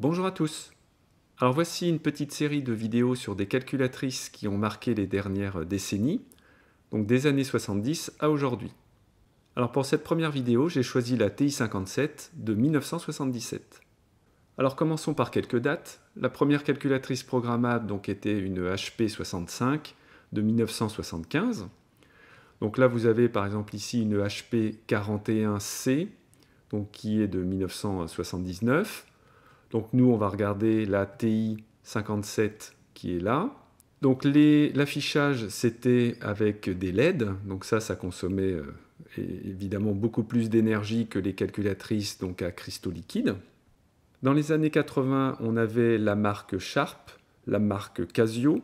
Bonjour à tous Alors voici une petite série de vidéos sur des calculatrices qui ont marqué les dernières décennies, donc des années 70 à aujourd'hui. Alors pour cette première vidéo, j'ai choisi la TI-57 de 1977. Alors commençons par quelques dates. La première calculatrice programmable donc était une HP 65 de 1975. Donc là vous avez par exemple ici une HP 41C donc qui est de 1979. Donc nous, on va regarder la TI 57 qui est là. Donc l'affichage, c'était avec des LED, donc ça, ça consommait euh, évidemment beaucoup plus d'énergie que les calculatrices donc à cristaux liquides. Dans les années 80, on avait la marque Sharp, la marque Casio,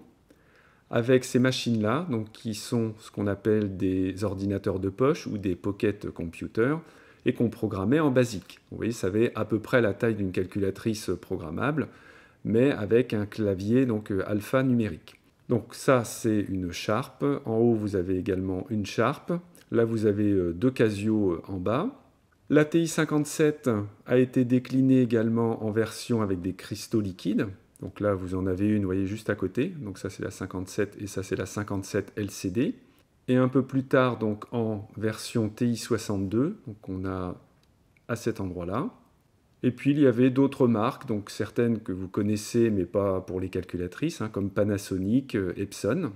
avec ces machines-là, qui sont ce qu'on appelle des ordinateurs de poche ou des pocket computers, et qu'on programmait en basique. Vous voyez, ça avait à peu près la taille d'une calculatrice programmable, mais avec un clavier donc euh, alpha numérique. Donc ça, c'est une Sharp. En haut, vous avez également une Sharp. Là, vous avez euh, deux Casio euh, en bas. La TI-57 a été déclinée également en version avec des cristaux liquides. Donc là, vous en avez une, vous voyez, juste à côté. Donc ça, c'est la 57 et ça, c'est la 57 LCD. Et un peu plus tard, donc en version TI62, donc on a à cet endroit-là. Et puis il y avait d'autres marques, donc certaines que vous connaissez, mais pas pour les calculatrices, hein, comme Panasonic, euh, Epson.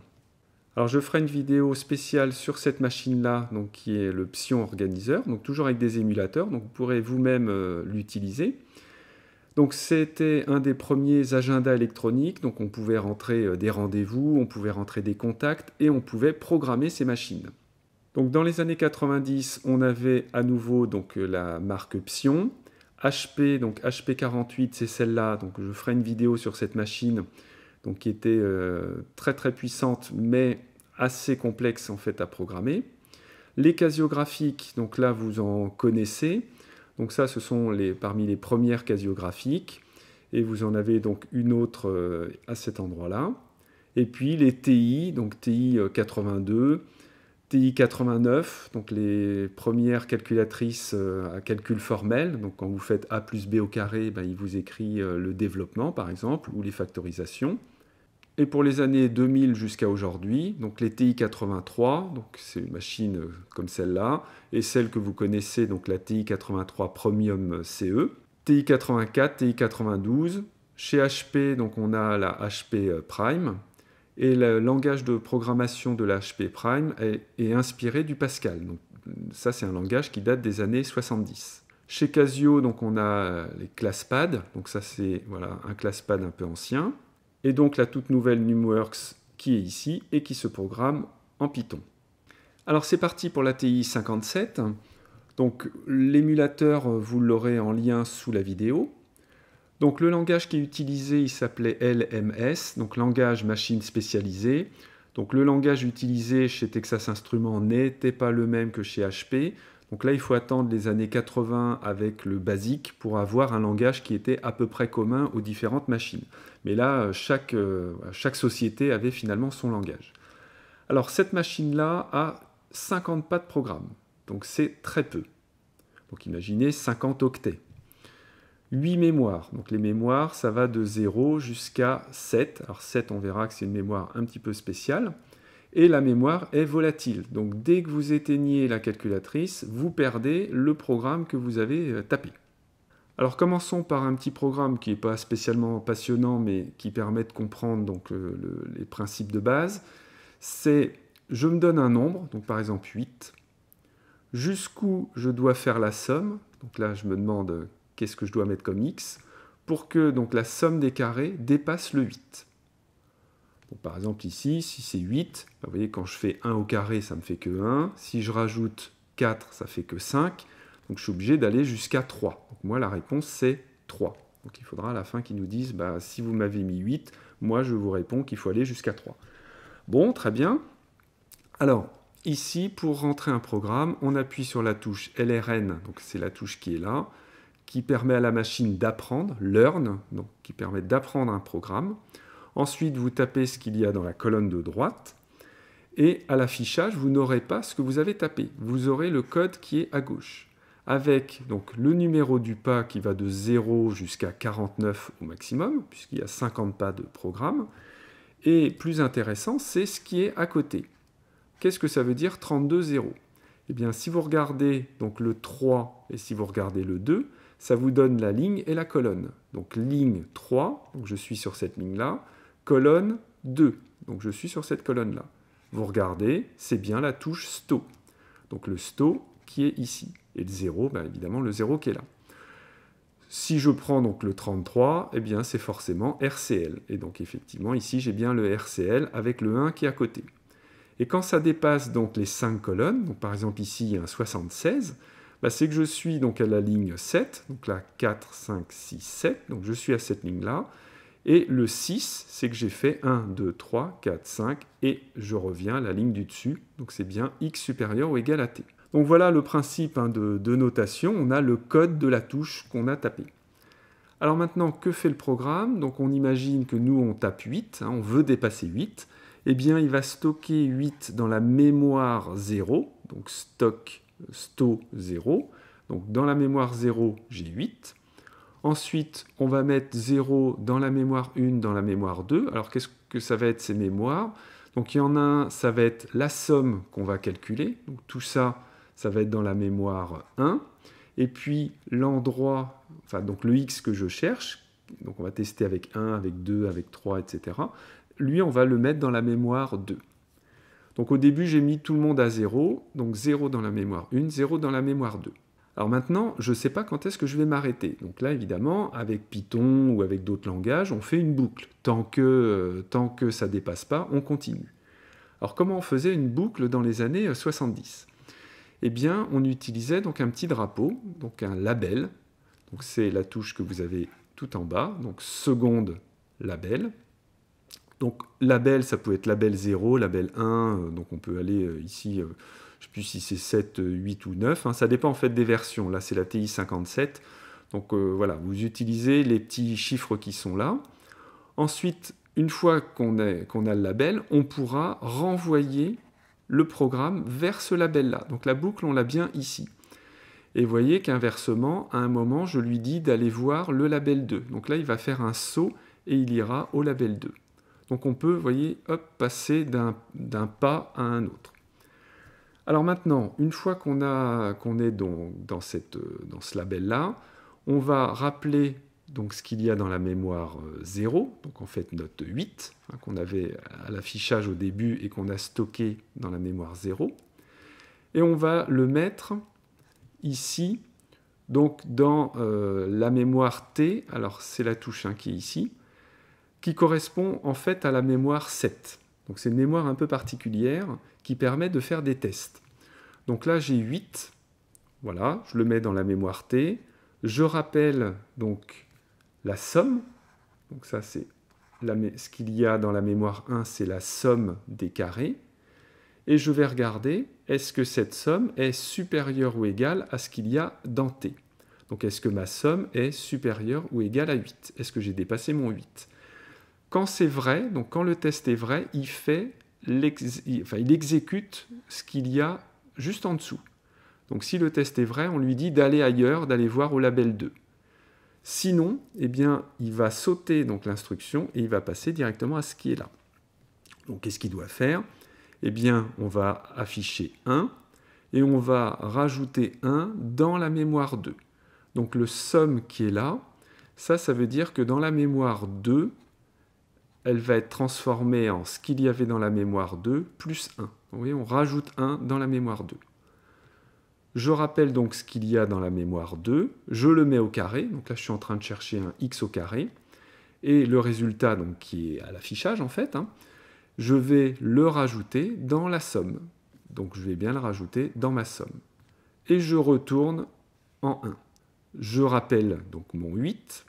Alors je ferai une vidéo spéciale sur cette machine-là, donc qui est le Psion Organizer, donc toujours avec des émulateurs, donc vous pourrez vous-même euh, l'utiliser. Donc c'était un des premiers agendas électroniques, donc on pouvait rentrer euh, des rendez-vous, on pouvait rentrer des contacts et on pouvait programmer ces machines. Donc dans les années 90, on avait à nouveau donc euh, la marque Psion, HP donc HP48, c'est celle-là. Donc je ferai une vidéo sur cette machine donc qui était euh, très très puissante mais assez complexe en fait à programmer. Les casiographiques, donc là vous en connaissez. Donc ça, ce sont les, parmi les premières casiographiques. Et vous en avez donc une autre euh, à cet endroit-là. Et puis les TI, donc TI 82, TI 89, donc les premières calculatrices euh, à calcul formel. Donc quand vous faites A plus B au carré, ben, il vous écrit euh, le développement par exemple, ou les factorisations et pour les années 2000 jusqu'à aujourd'hui, donc les TI-83, c'est une machine euh, comme celle-là, et celle que vous connaissez, donc la TI-83 Premium CE, TI-84, TI-92, chez HP, donc on a la HP euh, Prime, et le langage de programmation de la HP Prime est, inspiré du Pascal. Donc, ça, c'est un langage qui date des années 70. Chez Casio, donc on a euh, les ClassPad, donc ça c'est un ClassPad un peu ancien et donc la toute nouvelle NumWorks qui est ici et qui se programme en Python. Alors c'est parti pour l'ATI 57. Donc l'émulateur, euh, vous l'aurez en lien sous la vidéo. Donc le langage qui est utilisé, il s'appelait LMS, donc langage machine spécialisée. Donc le langage utilisé chez Texas Instruments n'était pas le même que chez HP. Donc là, il faut attendre les années 80 avec le BASIC pour avoir un langage qui était à peu près commun aux différentes machines. Et là, euh, chaque, euh, chaque société avait finalement son langage. Alors cette machine-là a 50 pas de programme, donc c'est très peu. Donc imaginez 50 octets. 8 mémoires, donc les mémoires, ça va de 0 jusqu'à 7. Alors 7, on verra que c'est une mémoire un petit peu spéciale. Et la mémoire est volatile, donc dès que vous éteignez la calculatrice, vous perdez le programme que vous avez euh, tapé. Alors commençons par un petit programme qui n'est pas spécialement passionnant mais qui permet de comprendre donc, euh, les principes de base. C'est je me donne un nombre, donc par exemple 8, jusqu'où je dois faire la somme, donc là je me demande euh, qu'est-ce que je dois mettre comme x, pour que donc, la somme des carrés dépasse le 8. par exemple ici, si c'est 8, vous voyez quand je fais 1 au carré ça me fait que 1, si je rajoute 4 ça fait que 5, donc je suis obligé d'aller jusqu'à 3. moi, la réponse, c'est 3. Donc il faudra à la fin qu'ils nous disent, bah, si vous m'avez mis 8, moi je vous réponds qu'il faut aller jusqu'à 3. Bon, très bien. Alors, ici, pour rentrer un programme, on appuie sur la touche LRN, donc c'est la touche qui est là, qui permet à la machine d'apprendre, learn, donc qui permet d'apprendre un programme. Ensuite, vous tapez ce qu'il y a dans la colonne de droite, et à l'affichage, vous n'aurez pas ce que vous avez tapé. Vous aurez le code qui est à gauche avec donc, le numéro du pas qui va de 0 jusqu'à 49 au maximum, puisqu'il y a 50 pas de programme. Et plus intéressant, c'est ce qui est à côté. Qu'est-ce que ça veut dire 32 0 Eh bien, si vous regardez donc, le 3 et si vous regardez le 2, ça vous donne la ligne et la colonne. Donc ligne 3, donc je suis sur cette ligne-là, colonne 2, donc je suis sur cette colonne-là. Vous regardez, c'est bien la touche sto. Donc le sto qui est ici. Et le 0, ben bah, évidemment, le 0 qui est là. Si je prends donc le 33, eh bien c'est forcément RCL. Et donc effectivement, ici, j'ai bien le RCL avec le 1 qui est à côté. Et quand ça dépasse donc les 5 colonnes, par exemple ici, il y a un 76, bah, c'est que je suis donc à la ligne 7, donc là 4, 5, 6, 7, donc je suis à cette ligne-là, et le 6, c'est que j'ai fait 1, 2, 3, 4, 5, et je reviens à la ligne du dessus, donc c'est bien x supérieur ou égal à t. Donc voilà le principe hein, de, notation, on a le code de la touche qu'on a tapé. Alors maintenant, que fait le programme Donc on imagine que nous on tape 8, hein, on veut dépasser 8. Eh bien il va stocker 8 dans la mémoire 0, donc stock, sto 0. Donc dans la mémoire 0, j'ai 8. Ensuite, on va mettre 0 dans la mémoire 1, dans la mémoire 2. Alors qu'est-ce que ça va être ces mémoires Donc il y en a un, ça va être la somme qu'on va calculer. Donc tout ça, ça va être dans la mémoire 1. Et puis l'endroit, enfin donc le x que je cherche, donc on va tester avec 1, avec 2, avec 3, etc. Lui, on va le mettre dans la mémoire 2. Donc au début, j'ai mis tout le monde à 0, donc 0 dans la mémoire 1, 0 dans la mémoire 2. Alors maintenant, je ne sais pas quand est-ce que je vais m'arrêter. Donc là, évidemment, avec Python ou avec d'autres langages, on fait une boucle. Tant que, euh, tant que ça ne dépasse pas, on continue. Alors comment on faisait une boucle dans les années 70 euh, eh bien, on utilisait donc un petit drapeau, donc un label. Donc c'est la touche que vous avez tout en bas, donc seconde label. Donc label, ça peut être label 0, label 1, euh, donc on peut aller euh, ici, euh, je ne sais plus si c'est 7, 8 ou 9, hein. ça dépend en fait des versions. Là c'est la TI 57, donc voilà, vous utilisez les petits chiffres qui sont là. Ensuite, une fois qu'on a le label, on pourra renvoyer le programme vers ce label-là. Donc la boucle, on l'a bien ici. Et vous voyez qu'inversement, à un moment, je lui dis d'aller voir le label 2. Donc là, il va faire un saut et il ira au label 2. Donc on peut, vous voyez, hop, passer d'un pas à un autre. Alors maintenant, une fois qu'on qu'on est dans, cette, euh, dans ce label-là, on va rappeler donc ce qu'il y a dans la mémoire 0, euh, donc en fait note 8, hein, qu'on avait à l'affichage au début et qu'on a stocké dans la mémoire 0. Et on va le mettre ici, donc dans euh, la mémoire T, alors c'est la touche 1 hein, qui est ici, qui correspond en fait à la mémoire 7. Donc c'est une mémoire un peu particulière qui permet de faire des tests. Donc là j'ai 8, voilà, je le mets dans la mémoire T, je rappelle donc la somme. Donc ça, c'est ce qu'il y a dans la mémoire 1, c'est la somme des carrés. Et je vais regarder, est-ce que cette somme est supérieure ou égale à ce qu'il y a dans T Donc est-ce que ma somme est supérieure ou égale à 8 Est-ce que j'ai dépassé mon 8 Quand c'est vrai, donc quand le test est vrai, il, fait enfin, il exécute ce qu'il y a juste en dessous. Donc si le test est vrai, on lui dit d'aller ailleurs, d'aller voir au label 2. Sinon, eh bien, il va sauter donc l'instruction et il va passer directement à ce qui est là. Donc qu'est-ce qu'il doit faire Eh bien, on va afficher 1 et on va rajouter 1 dans la mémoire 2. Donc le somme qui est là, ça, ça veut dire que dans la mémoire 2, elle va être transformée en ce qu'il y avait dans la mémoire 2 plus 1. Vous voyez, on rajoute 1 dans la mémoire 2. Je rappelle donc ce qu'il y a dans la mémoire 2, je le mets au carré, donc là je suis en train de chercher un x au carré, et le résultat donc, qui est à l'affichage en fait, hein. je vais le rajouter dans la somme. Donc je vais bien le rajouter dans ma somme. Et je retourne en 1. Je rappelle donc mon 8,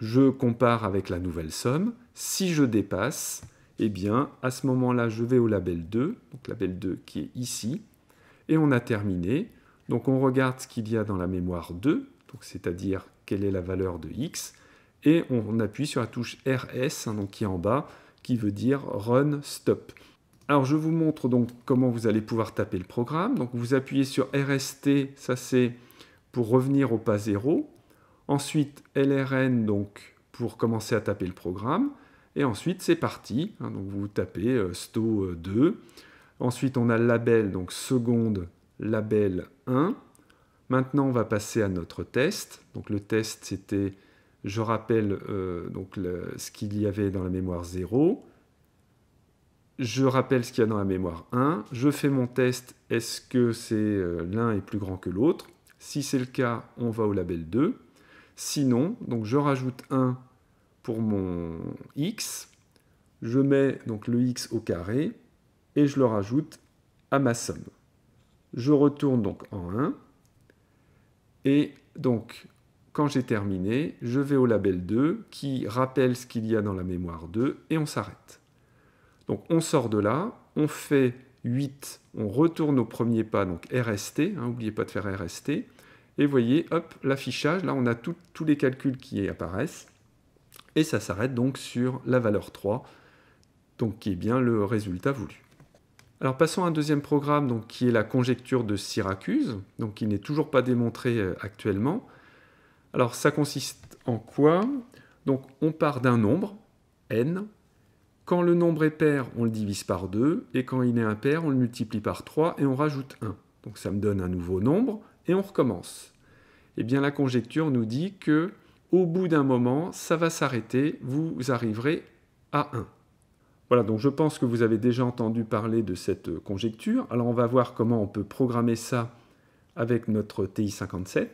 je compare avec la nouvelle somme, si je dépasse, et eh bien à ce moment-là je vais au label 2, donc label 2 qui est ici, et on a terminé. Donc on regarde ce qu'il y a dans la mémoire 2, c'est-à-dire quelle est la valeur de x, et on appuie sur la touche RS, hein, qui est en bas, qui veut dire Run Stop. Alors je vous montre donc comment vous allez pouvoir taper le programme. Donc vous appuyez sur RST, ça c'est pour revenir au pas 0. Ensuite LRN donc pour commencer à taper le programme. Et ensuite c'est parti. Hein, donc vous tapez euh, STO2. Euh, ensuite on a le label donc seconde label 1. Maintenant, on va passer à notre test. Donc le test, c'était, je rappelle euh, donc ce qu'il y avait dans la mémoire 0. Je rappelle ce qu'il y a dans la mémoire 1. Je fais mon test. Est-ce que c'est euh, l'un est plus grand que l'autre Si c'est le cas, on va au label 2. Sinon, donc je rajoute 1 pour mon x. Je mets donc le x au carré et je le rajoute à ma somme. Je retourne donc en 1. Et donc, quand j'ai terminé, je vais au label 2 qui rappelle ce qu'il y a dans la mémoire 2 et on s'arrête. Donc on sort de là, on fait 8, on retourne au premier pas, donc RST, n'oubliez hein, pas de faire RST, et voyez, hop, l'affichage, là on a tous les calculs qui apparaissent, et ça s'arrête donc sur la valeur 3, donc qui est bien le résultat voulu. Alors passons à un deuxième programme donc, qui est la conjecture de Syracuse, donc qui n'est toujours pas démontrée euh, actuellement. Alors ça consiste en quoi Donc on part d'un nombre, n. Quand le nombre est pair, on le divise par 2, et quand il est impair, on le multiplie par 3 et on rajoute 1. Donc ça me donne un nouveau nombre, et on recommence. Eh bien la conjecture nous dit que au bout d'un moment, ça va s'arrêter, vous arriverez à 1. Voilà, donc je pense que vous avez déjà entendu parler de cette euh, conjecture. Alors on va voir comment on peut programmer ça avec notre TI-57.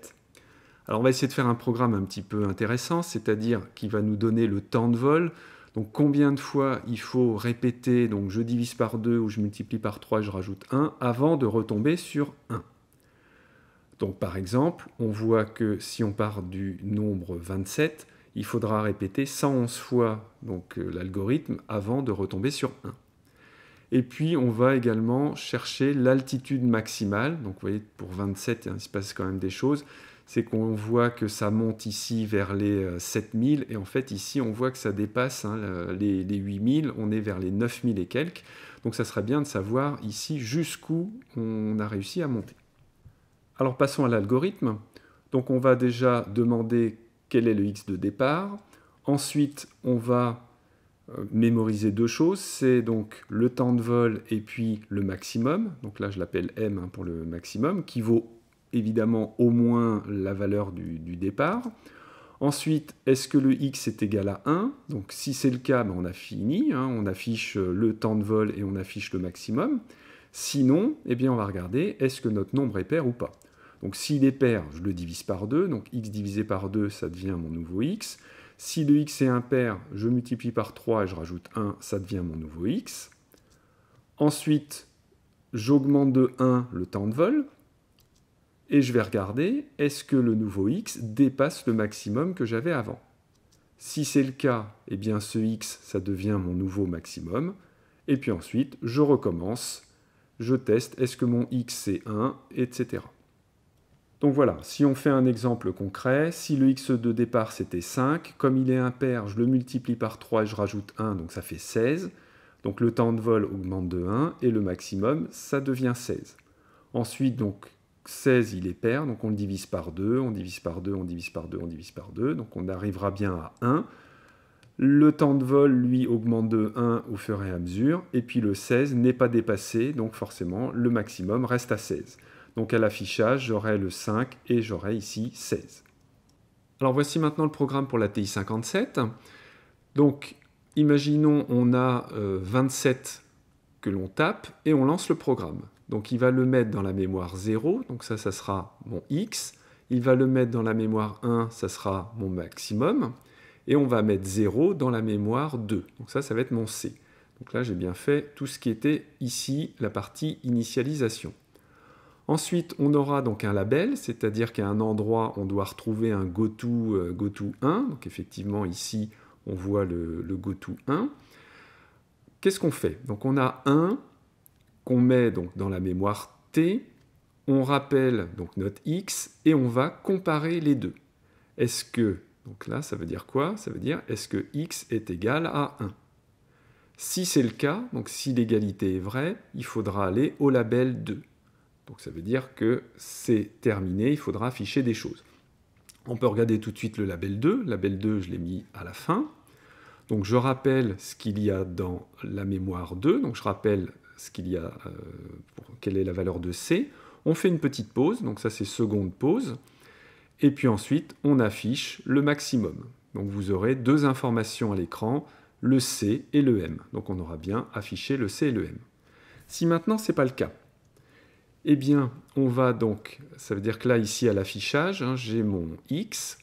Alors on va essayer de faire un programme un petit peu intéressant, c'est-à-dire qui va nous donner le temps de vol. Donc combien de fois il faut répéter, donc je divise par 2 ou je multiplie par 3, je rajoute 1, avant de retomber sur 1. Donc par exemple, on voit que si on part du nombre 27, il faudra répéter 111 fois donc euh, l'algorithme avant de retomber sur 1. Et puis on va également chercher l'altitude maximale. Donc vous voyez, pour 27, hein, il se passe quand même des choses. C'est qu'on voit que ça monte ici vers les 7000 euh, et en fait ici on voit que ça dépasse hein, les, les 8000, on est vers les 9000 et quelques. Donc ça serait bien de savoir ici jusqu'où on a réussi à monter. Alors passons à l'algorithme. Donc on va déjà demander quel est le x de départ. Ensuite, on va euh, mémoriser deux choses, c'est donc le temps de vol et puis le maximum, donc là je l'appelle m hein, pour le maximum, qui vaut évidemment au moins la valeur du, départ. Ensuite, est-ce que le x est égal à 1 Donc si c'est le cas, ben, on a fini, hein. on affiche le temps de vol et on affiche le maximum. Sinon, eh bien, on va regarder est-ce que notre nombre est pair ou pas. Donc s'il est pair, je le divise par 2, donc x divisé par 2, ça devient mon nouveau x. Si le x est impair, je multiplie par 3 et je rajoute 1, ça devient mon nouveau x. Ensuite, j'augmente de 1 le temps de vol, et je vais regarder, est-ce que le nouveau x dépasse le maximum que j'avais avant Si c'est le cas, eh bien ce x, ça devient mon nouveau maximum. Et puis ensuite, je recommence, je teste, est-ce que mon x est 1, etc. Donc voilà, si on fait un exemple concret, si le x de départ c'était 5, comme il est impair, je le multiplie par 3 et je rajoute 1, donc ça fait 16. Donc le temps de vol augmente de 1 et le maximum, ça devient 16. Ensuite, donc 16, il est pair, donc on le divise par 2, on divise par 2, on divise par 2, on divise par 2, donc on arrivera bien à 1. Le temps de vol, lui, augmente de 1 au fur et à mesure, et puis le 16 n'est pas dépassé, donc forcément, le maximum reste à 16. Donc à l'affichage, j'aurai le 5 et j'aurai ici 16. Alors voici maintenant le programme pour la TI57. Donc imaginons on a 27 euh, que l'on tape et on lance le programme. Donc il va le mettre dans la mémoire 0, donc ça, ça sera mon x. Il va le mettre dans la mémoire 1, ça sera mon maximum. Et on va mettre 0 dans la mémoire 2, donc ça, ça va être mon c. Donc là, j'ai bien fait tout ce qui était ici, la partie initialisation. Ensuite, on aura donc un label, c'est-à-dire qu'à un endroit, on doit retrouver un goto, euh, goto 1. Donc effectivement, ici, on voit le, le goto 1. Qu'est-ce qu'on fait Donc on a 1 qu'on met donc dans la mémoire T, on rappelle donc notre X et on va comparer les deux. Est-ce que, donc là ça veut dire quoi Ça veut dire est-ce que X est égal à 1 Si c'est le cas, donc si l'égalité est vraie, il faudra aller au label 2. Donc ça veut dire que c'est terminé, il faudra afficher des choses. On peut regarder tout de suite le label 2. Label 2, je l'ai mis à la fin. Donc je rappelle ce qu'il y a dans la mémoire 2. Donc je rappelle ce qu'il y a, euh, quelle est la valeur de C. On fait une petite pause, donc ça c'est seconde pause. Et puis ensuite, on affiche le maximum. Donc vous aurez deux informations à l'écran, le C et le M. Donc on aura bien affiché le C et le M. Si maintenant ce n'est pas le cas, eh bien, on va donc, ça veut dire que là, ici, à l'affichage, hein, j'ai mon x,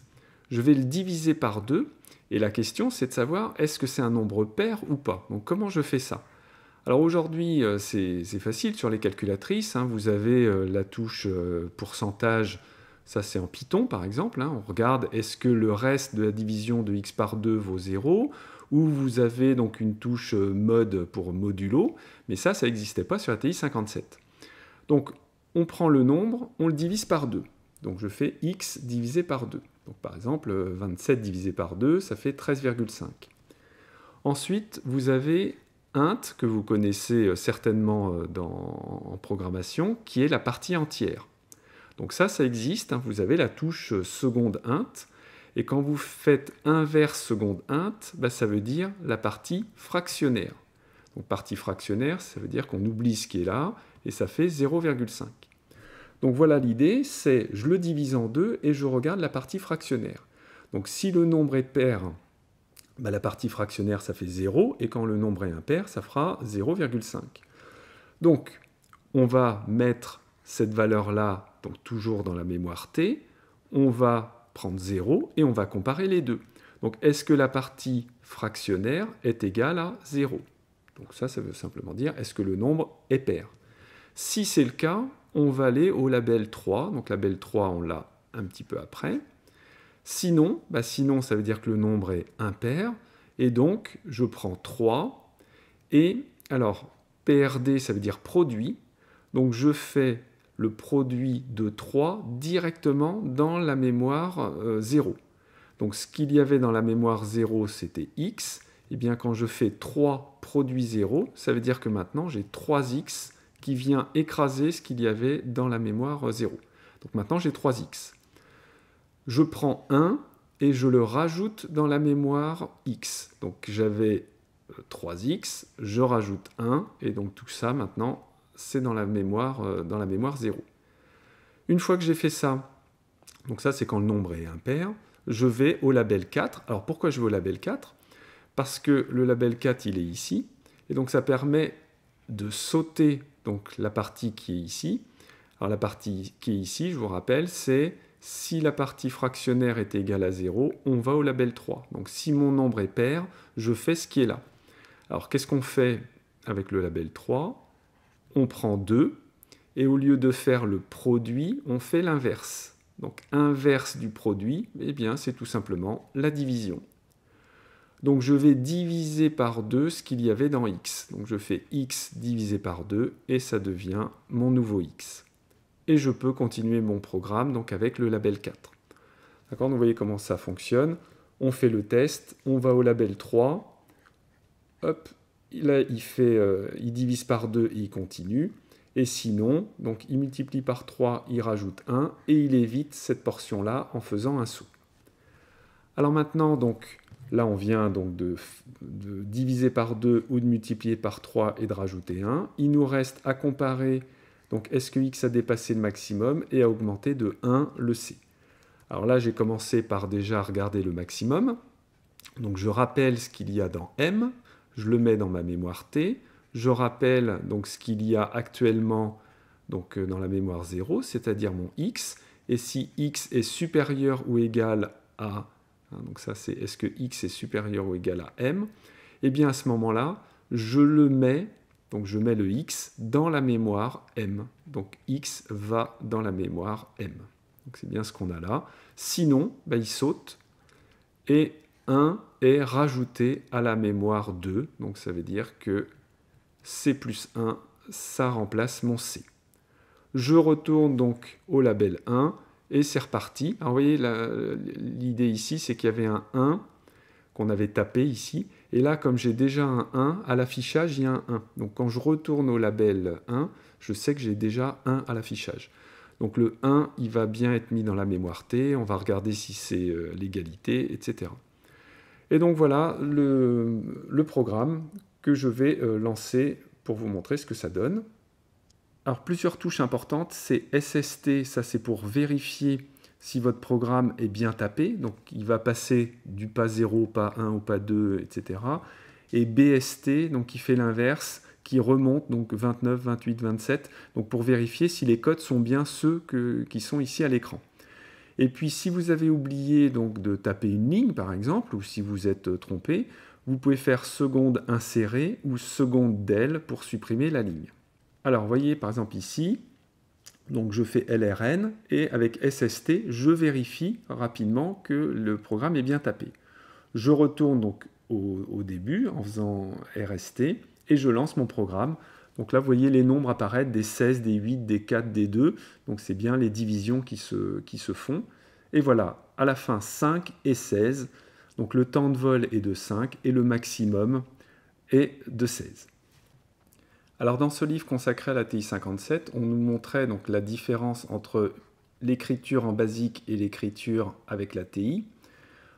je vais le diviser par 2, et la question, c'est de savoir, est-ce que c'est un nombre pair ou pas Donc, comment je fais ça Alors, aujourd'hui, euh, c'est facile sur les calculatrices, hein. vous avez euh, la touche euh, pourcentage, ça c'est en Python, par exemple, hein. on regarde, est-ce que le reste de la division de x par 2 vaut 0 ou vous avez donc une touche mode pour modulo, mais ça, ça n'existait pas sur la TI 57. Donc on prend le nombre, on le divise par 2. Donc je fais x divisé par 2. Donc par exemple, 27 euh, divisé par 2, ça fait 13,5. Ensuite, vous avez int, que vous connaissez euh, certainement euh, en programmation, qui est la partie entière. Donc ça, ça existe, hein. vous avez la touche seconde int, et quand vous faites inverse seconde int, bah, ça veut dire la partie fractionnaire. Donc partie fractionnaire, ça veut dire qu'on oublie ce qui est là, et ça fait 0,5. Donc voilà l'idée, c'est je le divise en deux et je regarde la partie fractionnaire. Donc si le nombre est pair, bah, la partie fractionnaire ça fait 0, et quand le nombre est impair, ça fera 0,5. Donc on va mettre cette valeur-là, donc toujours dans la mémoire t, on va prendre 0 et on va comparer les deux. Donc est-ce que la partie fractionnaire est égale à 0 Donc ça, ça veut simplement dire est-ce que le nombre est pair si c'est le cas, on va aller au label 3. Donc label 3, on l'a un petit peu après. Sinon, bah, sinon, ça veut dire que le nombre est impair. Et donc, je prends 3. Et alors, PRD, ça veut dire produit. Donc, je fais le produit de 3 directement dans la mémoire 0. Euh, donc, ce qu'il y avait dans la mémoire 0, c'était x. Et eh bien, quand je fais 3 produit 0, ça veut dire que maintenant, j'ai 3x qui vient écraser ce qu'il y avait dans la mémoire 0. Donc maintenant j'ai 3x. Je prends 1 et je le rajoute dans la mémoire x. Donc j'avais 3x, euh, je rajoute 1 et donc tout ça maintenant c'est dans la mémoire euh, dans la mémoire 0. Une fois que j'ai fait ça, donc ça c'est quand le nombre est impair, je vais au label 4. Alors pourquoi je vais au label 4 Parce que le label 4 il est ici et donc ça permet de sauter donc la partie qui est ici. Alors la partie qui est ici, je vous rappelle, c'est si la partie fractionnaire est égale à 0, on va au label 3. Donc si mon nombre est pair, je fais ce qui est là. Alors qu'est-ce qu'on fait avec le label 3 On prend 2, et au lieu de faire le produit, on fait l'inverse. Donc inverse du produit, eh bien c'est tout simplement la division. Donc je vais diviser par 2 ce qu'il y avait dans x. Donc je fais x divisé par 2 et ça devient mon nouveau x. Et je peux continuer mon programme donc avec le label 4. D'accord Vous voyez comment ça fonctionne. On fait le test, on va au label 3. Hop, là il, fait, euh, il divise par 2 et il continue. Et sinon, donc il multiplie par 3, il rajoute 1 et il évite cette portion-là en faisant un saut. Alors maintenant, donc, Là, on vient donc de, diviser par 2 ou de multiplier par 3 et de rajouter 1. Il nous reste à comparer, donc est-ce que x a dépassé le maximum et a augmenté de 1 le c. Alors là, j'ai commencé par déjà regarder le maximum. Donc je rappelle ce qu'il y a dans m, je le mets dans ma mémoire t, je rappelle donc ce qu'il y a actuellement donc euh, dans la mémoire 0, c'est-à-dire mon x, et si x est supérieur ou égal à Hein, donc ça c'est est-ce que x est supérieur ou égal à m, et eh bien à ce moment-là, je le mets, donc je mets le x dans la mémoire m. Donc x va dans la mémoire m. Donc c'est bien ce qu'on a là. Sinon, bah, il saute et 1 est rajouté à la mémoire 2. Donc ça veut dire que c plus 1, ça remplace mon c. Je retourne donc au label 1 et c'est reparti. Alors, ah, vous voyez, l'idée ici, c'est qu'il y avait un 1 qu'on avait tapé ici, et là, comme j'ai déjà un 1, à l'affichage, il y a un 1. Donc quand je retourne au label 1, je sais que j'ai déjà 1 à l'affichage. Donc le 1, il va bien être mis dans la mémoire T, on va regarder si c'est euh, l'égalité, etc. Et donc voilà le, programme que je vais euh, lancer pour vous montrer ce que ça donne. Alors plusieurs touches importantes, c'est SST, ça c'est pour vérifier si votre programme est bien tapé, donc il va passer du pas 0 au pas 1 au pas 2, etc. Et BST, donc qui fait l'inverse, qui remonte, donc 29, 28, 27, donc pour vérifier si les codes sont bien ceux qui sont ici à l'écran. Et puis si vous avez oublié donc de taper une ligne par exemple, ou si vous êtes euh, trompé, vous pouvez faire seconde insérer ou seconde del pour supprimer la ligne. Alors, vous voyez, par exemple, ici, donc je fais LRN et avec SST, je vérifie rapidement que le programme est bien tapé. Je retourne donc au, début en faisant RST et je lance mon programme. Donc là, vous voyez les nombres apparaître, des 16, des 8, des 4, des 2. Donc c'est bien les divisions qui se font. Et voilà, à la fin 5 et 16. Donc le temps de vol est de 5 et le maximum est de 16. Alors dans ce livre consacré à la TI 57, on nous montrait donc la différence entre l'écriture en basique et l'écriture avec la TI.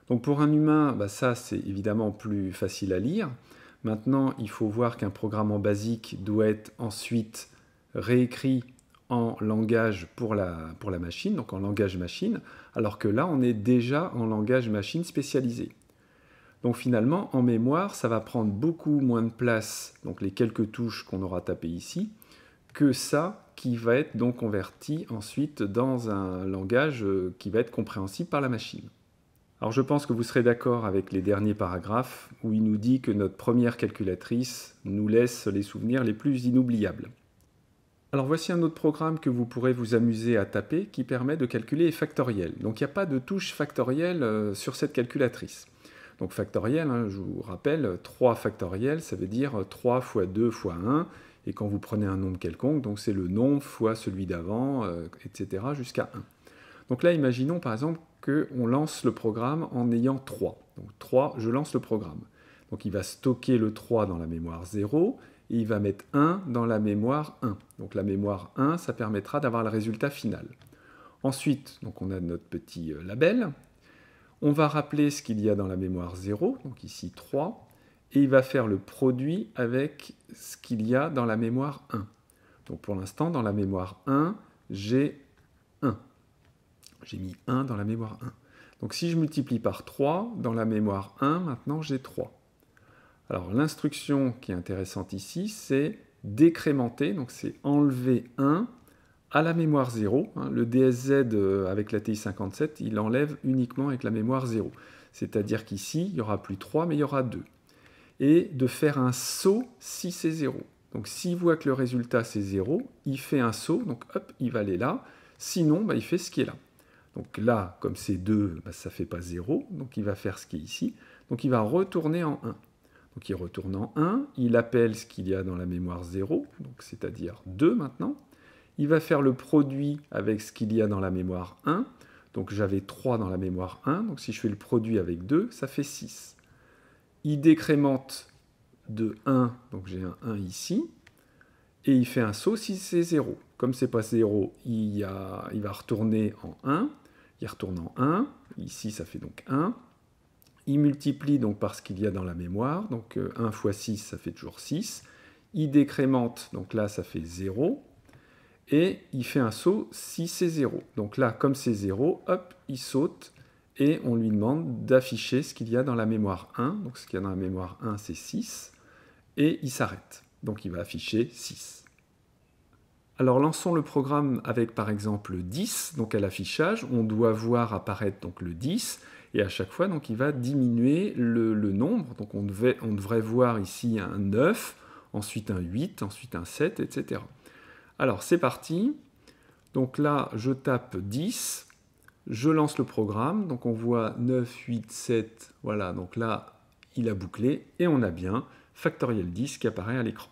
Donc pour un humain, bah, ça c'est évidemment plus facile à lire. Maintenant, il faut voir qu'un programme en basique doit être ensuite réécrit en langage pour la, pour la machine, donc en langage machine, alors que là on est déjà en langage machine spécialisé. Donc finalement, en mémoire, ça va prendre beaucoup moins de place, donc les quelques touches qu'on aura tapées ici, que ça qui va être donc converti ensuite dans un langage euh, qui va être compréhensible par la machine. Alors je pense que vous serez d'accord avec les derniers paragraphes où il nous dit que notre première calculatrice nous laisse les souvenirs les plus inoubliables. Alors voici un autre programme que vous pourrez vous amuser à taper qui permet de calculer les factoriels. Donc il n'y a pas de touche factorielle euh, sur cette calculatrice. Donc factoriel, hein, je vous rappelle, 3 factoriel, ça veut dire 3 fois 2 fois 1. Et quand vous prenez un nombre quelconque, donc c'est le nombre fois celui d'avant, euh, etc., jusqu'à 1. Donc là, imaginons par exemple qu'on lance le programme en ayant 3. Donc 3, je lance le programme. Donc il va stocker le 3 dans la mémoire 0 et il va mettre 1 dans la mémoire 1. Donc la mémoire 1, ça permettra d'avoir le résultat final. Ensuite, donc on a notre petit euh, label on va rappeler ce qu'il y a dans la mémoire 0, donc ici 3, et il va faire le produit avec ce qu'il y a dans la mémoire 1. Donc pour l'instant, dans la mémoire 1, j'ai 1. J'ai mis 1 dans la mémoire 1. Donc si je multiplie par 3, dans la mémoire 1, maintenant j'ai 3. Alors l'instruction qui est intéressante ici, c'est décrémenter, donc c'est enlever 1 à la mémoire 0. Hein, le DSZ euh, avec la TI57, il enlève uniquement avec la mémoire 0. C'est-à-dire qu'ici, il n'y aura plus 3, mais il y aura 2. Et de faire un saut si c'est 0. Donc s'il voit que le résultat c'est 0, il fait un saut, donc hop, il va aller là. Sinon, bah, il fait ce qui est là. Donc là, comme c'est 2, bah, ça ne fait pas 0, donc il va faire ce qui est ici. Donc il va retourner en 1. Donc il retourne en 1, il appelle ce qu'il y a dans la mémoire 0, c'est-à-dire 2 maintenant. Il va faire le produit avec ce qu'il y a dans la mémoire 1. Donc j'avais 3 dans la mémoire 1. Donc si je fais le produit avec 2, ça fait 6. Il décrémente de 1, donc j'ai un 1 ici. Et il fait un saut si c'est 0. Comme ce n'est pas 0, il, il va retourner en 1. Il retourne en 1. Ici, ça fait donc 1. Il multiplie donc par ce qu'il y a dans la mémoire. Donc 1 euh, fois 6, ça fait toujours 6. Il décrémente, donc là, ça fait 0 et il fait un saut si c'est 0. Donc là, comme c'est 0, hop, il saute et on lui demande d'afficher ce qu'il y a dans la mémoire 1. Donc ce qu'il y a dans la mémoire 1, c'est 6. Et il s'arrête. Donc il va afficher 6. Alors lançons le programme avec par exemple 10, donc à l'affichage, on doit voir apparaître donc le 10, et à chaque fois donc il va diminuer le, nombre, donc on devrait voir ici un 9, ensuite un 8, ensuite un 7, etc. Alors c'est parti. Donc là, je tape 10, je lance le programme. Donc on voit 9, 8, 7. Voilà, donc là, il a bouclé et on a bien factoriel 10 qui apparaît à l'écran.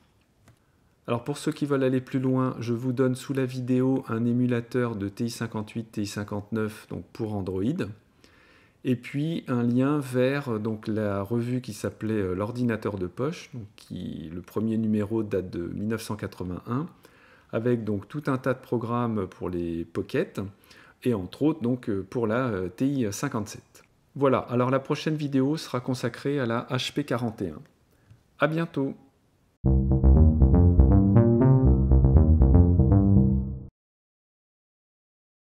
Alors pour ceux qui veulent aller plus loin, je vous donne sous la vidéo un émulateur de TI58, TI59 donc pour Android et puis un lien vers euh, donc, la revue qui s'appelait euh, L'ordinateur de poche, qui, le premier numéro date de 1981, avec donc tout un tas de programmes pour les pockets et entre autres donc euh, pour la euh, TI 57. Voilà, alors la prochaine vidéo sera consacrée à la HP41. À bientôt.